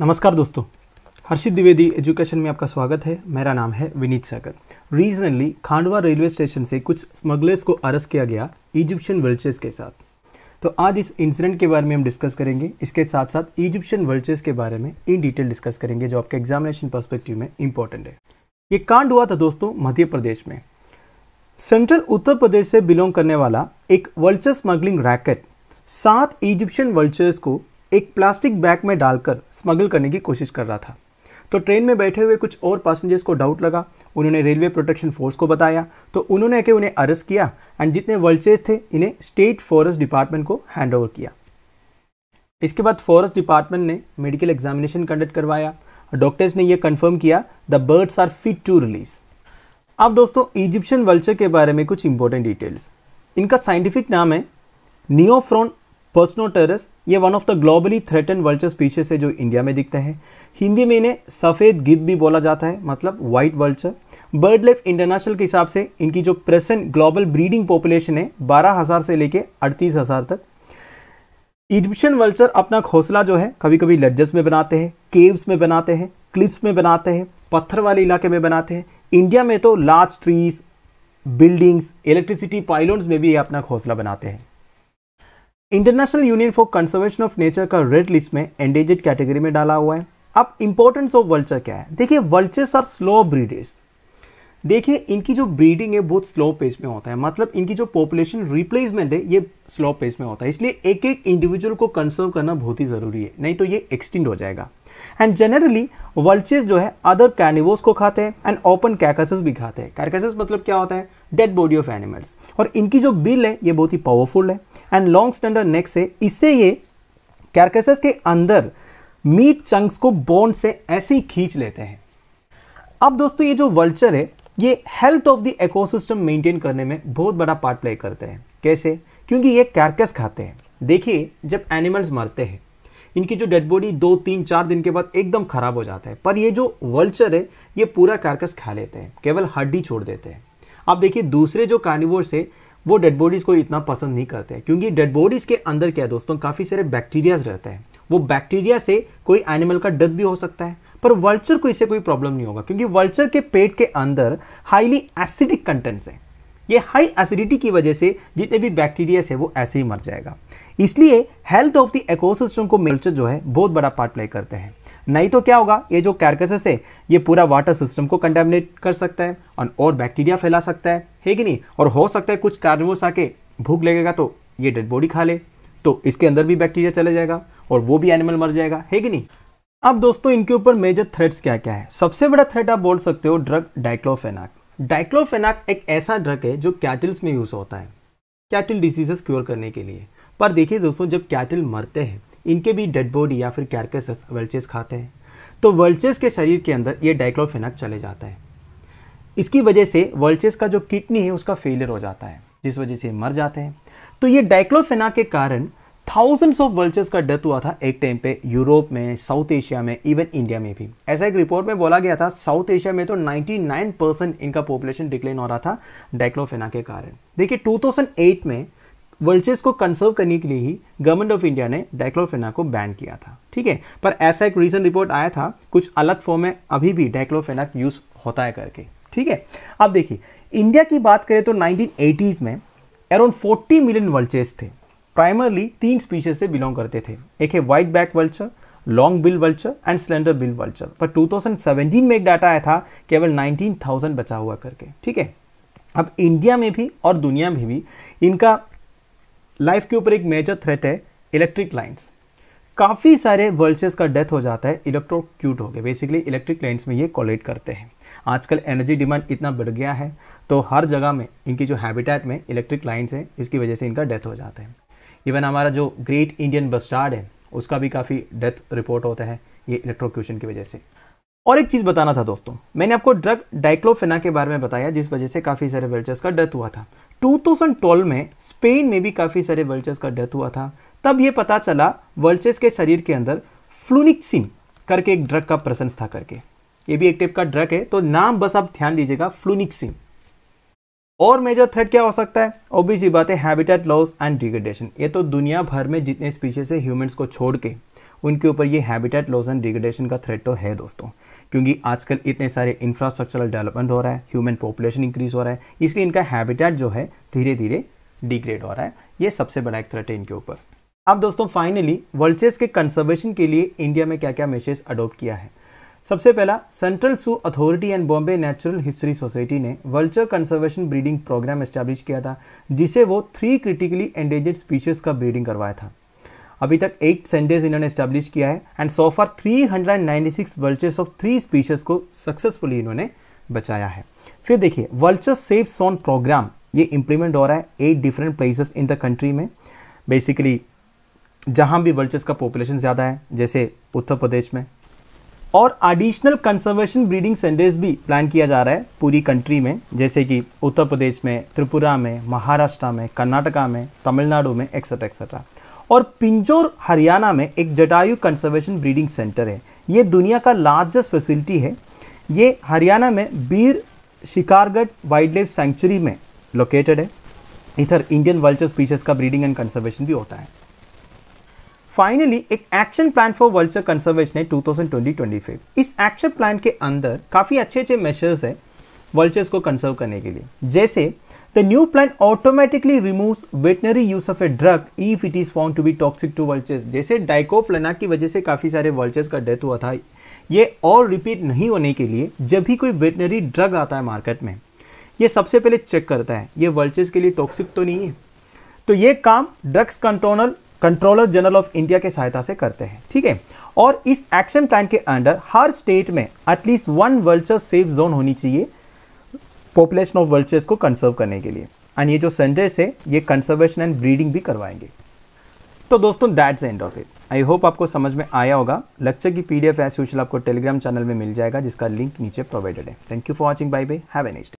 नमस्कार दोस्तों हर्षित द्विवेदी एजुकेशन में आपका स्वागत है मेरा नाम है Vineet Sagar regionally Khandwa railway station से कुछ स्मगलर्स को अरेस्ट किया गया इजिप्शियन वर्चेस के साथ तो आज इस इंसिडेंट के बारे में हम डिस्कस करेंगे इसके साथ साथ इजिप्शियन वर्चेस के बारे में इन डिटेल डिस्कस करेंगे जो आपके एग्जामिनेशन परस्पेक्टिव में इंपॉर्टेंट है ये कांड हुआ था दोस्तों मध्य प्रदेश में सेंट्रल उत्तर प्रदेश से बिलोंग करने वाला एक वर्चर स्मगलिंग रैकेट सात इजिप्शियन वर्चर्स को एक प्लास्टिक बैग में डालकर स्मगल करने की कोशिश कर रहा था तो ट्रेन में बैठे हुए कुछ और पैसेंजर्स को डाउट लगा उन्होंने रेलवे प्रोटेक्शन फोर्स को बताया तो उन्होंने के उन्हें अरेस्ट किया एंड जितने वर्ल्चेज थे इन्हें स्टेट फॉरेस्ट डिपार्टमेंट को हैंड ओवर किया इसके बाद फॉरेस्ट डिपार्टमेंट ने मेडिकल एग्जामिनेशन कंडक्ट करवाया डॉक्टर्स ने यह कंफर्म किया the birds are fit to release अब दोस्तों इजिप्शियन वल्चर के बारे में कुछ इंपॉर्टेंट डिटेल्स इनका साइंटिफिक नाम है नियोफ्रॉन पर्सनोटेरस ये one of the globally threaten vulture species है जो इंडिया में दिखते हैं हिंदी में इन्हें सफ़ेद गिद्ध भी बोला जाता है मतलब white vulture bird life international के हिसाब से इनकी जो प्रेजेंट ग्लोबल ब्रीडिंग पॉपुलेशन है बारह हजार से लेके अड़तीस हजार तक इजिप्शियन वर्ल्चर अपना घोसला जो है कभी कभी लज्जस में बनाते हैं केव्स में बनाते हैं क्लिप्स में बनाते हैं पत्थर वाले इलाके में बनाते हैं इंडिया में तो large trees buildings electricity pylons में भी ये अपना घोसला बनाते हैं international union for conservation of nature का रेड लिस्ट में एंडेजेड कैटेगरी में डाला हुआ है अब इंपॉर्टेंस ऑफ वल्चर क्या है देखिए वल्चर्स आर स्लो ब्रीडर्स देखिए इनकी जो ब्रीडिंग है बहुत स्लो पेस में होता है मतलब इनकी जो पॉपुलेशन रिप्लेसमेंट है ये स्लो पेस में होता है इसलिए एक एक इंडिविजुअल को कंसर्व करना बहुत ही ज़रूरी है नहीं तो ये एक्सटेंड हो जाएगा एंड जनरली वल्चेस जो है अदर कैनिवोस को खाते हैं एंड ओपन कैकसेस भी खाते हैं कैकसेस मतलब क्या होता है डेड बॉडी ऑफ एनिमल्स और इनकी जो बिल है ये बहुत ही पावरफुल है एंड लॉन्ग स्टैंडर नेक से इससे ये कैरकसेस के अंदर मीट चंक्स को बोन से ऐसे ही खींच लेते हैं अब दोस्तों ये जो वल्चर है ये health of the ecosystem maintain करने में बहुत बड़ा पार्ट प्ले करते हैं कैसे क्योंकि ये कैरकस खाते हैं देखिए जब एनिमल्स मरते हैं इनकी जो डेड बॉडी दो तीन चार दिन के बाद एकदम खराब हो जाता है पर ये जो वल्चर है ये पूरा कैरकस खा लेते हैं केवल हड्डी छोड़ देते हैं अब देखिए दूसरे जो कार्निवोर्स है वो डेड बॉडीज़ को इतना पसंद नहीं करते हैं क्योंकि डेड बॉडीज़ के अंदर क्या है दोस्तों काफ़ी सारे बैक्टीरियाज रहते हैं वो बैक्टीरिया से कोई एनिमल का डेथ भी हो सकता है पर वल्चर को इससे कोई प्रॉब्लम नहीं होगा क्योंकि वल्चर के पेट के अंदर हाईली एसिडिक कंटेंट्स हैं ये हाई एसिडिटी की वजह से जितने भी बैक्टीरिया है वो ऐसे ही मर जाएगा इसलिए हेल्थ ऑफ द इकोसिस्टम को मिल्चर जो है बहुत बड़ा पार्ट प्ले करते हैं नहीं तो क्या होगा ये जो कैरकसेस है ये पूरा वाटर सिस्टम को कंटेमिनेट कर सकता है और, और बैक्टीरिया फैला सकता है है कि नहीं और हो सकता है कुछ कार्निवर्स आके भूख लगेगा तो ये डेड बॉडी खा ले तो इसके अंदर भी बैक्टीरिया चले जाएगा और वो भी एनिमल मर जाएगा है कि नहीं अब दोस्तों इनके ऊपर मेजर थ्रेट्स क्या क्या है सबसे बड़ा थ्रेट आप बोल सकते हो ड्रग डाइक्लोफेनाक डाइक्लोफेनाक एक ऐसा ड्रग है जो कैटल्स में यूज़ होता है कैटल डिजीजेस क्योर करने के लिए पर देखिए दोस्तों जब कैटल मरते हैं इनके भी डेड बॉडी या फिर कैरकस वर्ल्चेस खाते हैं तो वेल्चेस के शरीर के अंदर ये डाइक्लोफेनक चले जाता है इसकी वजह से वेल्चेस का जो किडनी है उसका फेलियर हो जाता है जिस वजह से मर जाते हैं तो ये डाइक्लोफेनाक के कारण थाउजेंड्स ऑफ वर्ल्चर्स का डेथ हुआ था एक टाइम पे यूरोप में साउथ एशिया में इवन इंडिया में भी ऐसा एक रिपोर्ट में बोला गया था साउथ एशिया में तो 99 परसेंट इनका पॉपुलेशन डिक्लाइन हो रहा था डाइक्लोफेना के कारण देखिए 2008 में वर्चेस को कंसर्व करने के लिए ही गवर्नमेंट ऑफ इंडिया ने डाइक्लोफेना को बैन किया था ठीक है पर ऐसा एक रीजन रिपोर्ट आया था कुछ अलग फॉर्म में अभी भी डाइक्लोफेना यूज होता है करके ठीक है अब देखिए इंडिया की बात करें तो नाइनटीन में अराउंड फोर्टी मिलियन वर्चेस थे प्राइमरली तीन स्पीशीज से बिलोंग करते थे एक है white back vulture long bill vulture and slender bill vulture पर 2017 में एक डाटा आया था केवल 19,000 बचा हुआ करके ठीक है अब इंडिया में भी और दुनिया में भी इनका लाइफ के ऊपर एक मेजर थ्रेट है इलेक्ट्रिक लाइन्स काफ़ी सारे वर्ल्चेस का डेथ हो जाता है इलेक्ट्रोक्यूट हो गए बेसिकली इलेक्ट्रिक लाइन्स में ये कॉलेट करते हैं आजकल एनर्जी डिमांड इतना बढ़ गया है तो हर जगह में इनकी जो हैबिटेट में इलेक्ट्रिक लाइन्स हैं इसकी वजह से इनका डेथ हो जाता है इवन हमारा जो ग्रेट इंडियन बस्टार्ड है उसका भी काफ़ी डेथ रिपोर्ट होता है ये इलेक्ट्रोक्यूशन की वजह से और एक चीज़ बताना था दोस्तों मैंने आपको ड्रग डाइक्लोफेना के बारे में बताया जिस वजह से काफ़ी सारे वर्चर्स का डेथ हुआ था 2012 में स्पेन में भी काफ़ी सारे वर्ल्चर्स का डेथ हुआ था तब ये पता चला वर्ल्चर्स के शरीर के अंदर फ्लूनिक्सिन करके एक ड्रग का प्रसंस था करके ये भी एक टाइप का ड्रग है तो नाम बस आप ध्यान दीजिएगा फ्लूनिक्सिन और मेजर थ्रेट क्या हो सकता है ओबी सी बात है हैबिटेट लॉस एंड डिग्रेडेशन ये तो दुनिया भर में जितने स्पीशीज है ह्यूमंस को छोड़ के उनके ऊपर ये हैबिटेट लॉस एंड डिग्रेडेशन का थ्रेट तो है दोस्तों क्योंकि आजकल इतने सारे इंफ्रास्ट्रक्चरल डेवलपमेंट हो रहा है ह्यूमन पॉपुलेशन इंक्रीज हो रहा है इसलिए इनका हैबिटेट जो है धीरे धीरे डिग्रेड हो रहा है ये सबसे बड़ा एक थ्रेट है इनके ऊपर अब दोस्तों फाइनली वर्ल्चेस के कंजर्वेशन के लिए इंडिया में क्या क्या मेशेज अडोप्ट किया है सबसे पहला central zoo authority and Bombay natural history society ने vulture conservation breeding programme establish किया था जिसे वो थ्री क्रिटिकली एंडेंजर्ड स्पीशीज का ब्रीडिंग करवाया था अभी तक एट सेंडेज इन्होंने स्टैब्लिश किया है and so far 396 vultures of three species को सक्सेसफुली इन्होंने बचाया है फिर देखिए वर्ल्चर्स सेफ सोन प्रोग्राम ये इम्प्लीमेंट हो रहा है at different places in the country में बेसिकली जहाँ भी वर्ल्चर्स का पॉपुलेशन ज़्यादा है जैसे उत्तर प्रदेश में और एडिशनल कंजर्वेशन ब्रीडिंग सेंटर्स भी प्लान किया जा रहा है पूरी कंट्री में जैसे कि उत्तर प्रदेश में त्रिपुरा में महाराष्ट्र में कर्नाटका में तमिलनाडु में एक्सेट्रा एक्सेट्रा और पिंजोर हरियाणा में एक जटायु कंजर्वेशन ब्रीडिंग सेंटर है ये दुनिया का लार्जेस्ट फैसिलिटी है ये हरियाणा में Bir Shikargarh wildlife sanctuary में लोकेटेड है इधर इंडियन वल्चर स्पीशीज का ब्रीडिंग एंड कंजर्वेशन भी होता है फाइनली एक action plan for vulture conservation है 2020-25 इस एक्शन प्लान के अंदर काफ़ी अच्छे अच्छे मेजर्स हैं vultures को कंसर्व करने के लिए जैसे the new plan automatically removes veterinary use of a drug if it is found to be toxic to vultures जैसे डाइकोफ्लना की वजह से काफ़ी सारे वल्चर्स का डेथ हुआ था ये और रिपीट नहीं होने के लिए जब भी कोई वेटनरी ड्रग आता है मार्केट में ये सबसे पहले चेक करता है ये वल्चर्स के लिए टॉक्सिक तो नहीं है तो ये काम drugs controller controller general of India के सहायता से करते हैं ठीक है और इस एक्शन प्लान के अंडर हर स्टेट में at least one vulture safe zone होनी चाहिए पॉपुलेशन ऑफ वर्चर्स को कंसर्व करने के लिए एंड ये जो संजय है ये कंसर्वेशन एंड ब्रीडिंग भी करवाएंगे तो दोस्तों that's end of it I hope आपको समझ में आया होगा लेक्चर की पीडीएफ डी एफ आपको टेलीग्राम चैनल में मिल जाएगा जिसका लिंक नीचे प्रोवाइडेड है thank you for watching bye bye have an एस्ट